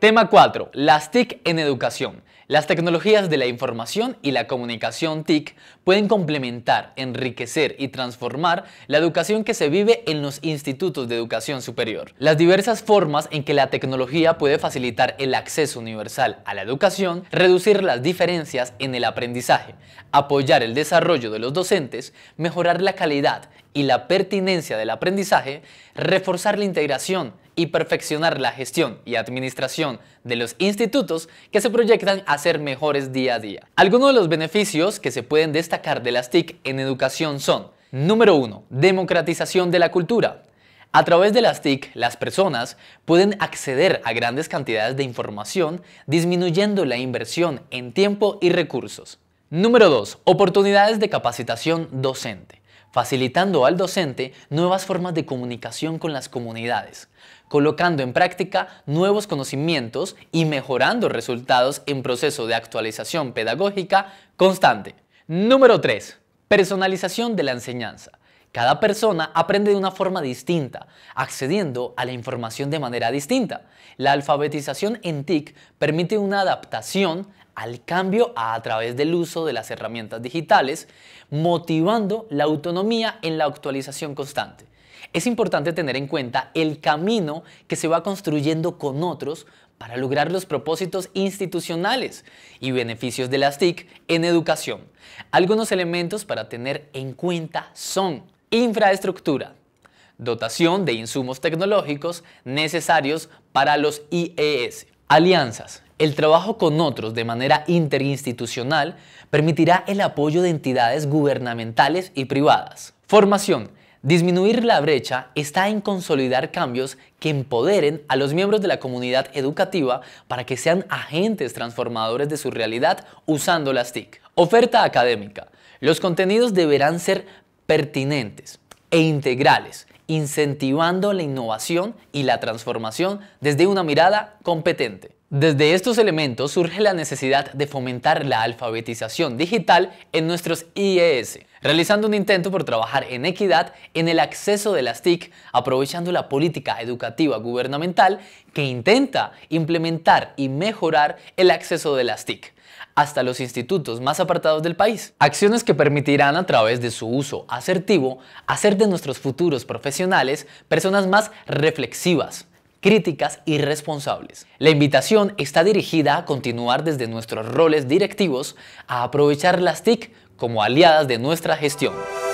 Tema 4. Las TIC en educación. Las tecnologías de la información y la comunicación TIC pueden complementar, enriquecer y transformar la educación que se vive en los institutos de educación superior. Las diversas formas en que la tecnología puede facilitar el acceso universal a la educación, reducir las diferencias en el aprendizaje, apoyar el desarrollo de los docentes, mejorar la calidad y la pertinencia del aprendizaje, reforzar la integración, y perfeccionar la gestión y administración de los institutos que se proyectan a ser mejores día a día. Algunos de los beneficios que se pueden destacar de las TIC en educación son, número 1, democratización de la cultura. A través de las TIC, las personas pueden acceder a grandes cantidades de información, disminuyendo la inversión en tiempo y recursos. Número 2. Oportunidades de capacitación docente facilitando al docente nuevas formas de comunicación con las comunidades, colocando en práctica nuevos conocimientos y mejorando resultados en proceso de actualización pedagógica constante. Número 3. Personalización de la enseñanza. Cada persona aprende de una forma distinta, accediendo a la información de manera distinta. La alfabetización en TIC permite una adaptación al cambio a través del uso de las herramientas digitales, motivando la autonomía en la actualización constante. Es importante tener en cuenta el camino que se va construyendo con otros para lograr los propósitos institucionales y beneficios de las TIC en educación. Algunos elementos para tener en cuenta son infraestructura, dotación de insumos tecnológicos necesarios para los IES, alianzas, el trabajo con otros de manera interinstitucional permitirá el apoyo de entidades gubernamentales y privadas. Formación. Disminuir la brecha está en consolidar cambios que empoderen a los miembros de la comunidad educativa para que sean agentes transformadores de su realidad usando las TIC. Oferta académica. Los contenidos deberán ser pertinentes e integrales, incentivando la innovación y la transformación desde una mirada competente. Desde estos elementos surge la necesidad de fomentar la alfabetización digital en nuestros IES, realizando un intento por trabajar en equidad en el acceso de las TIC, aprovechando la política educativa gubernamental que intenta implementar y mejorar el acceso de las TIC hasta los institutos más apartados del país. Acciones que permitirán a través de su uso asertivo hacer de nuestros futuros profesionales personas más reflexivas, críticas irresponsables. La invitación está dirigida a continuar desde nuestros roles directivos a aprovechar las TIC como aliadas de nuestra gestión.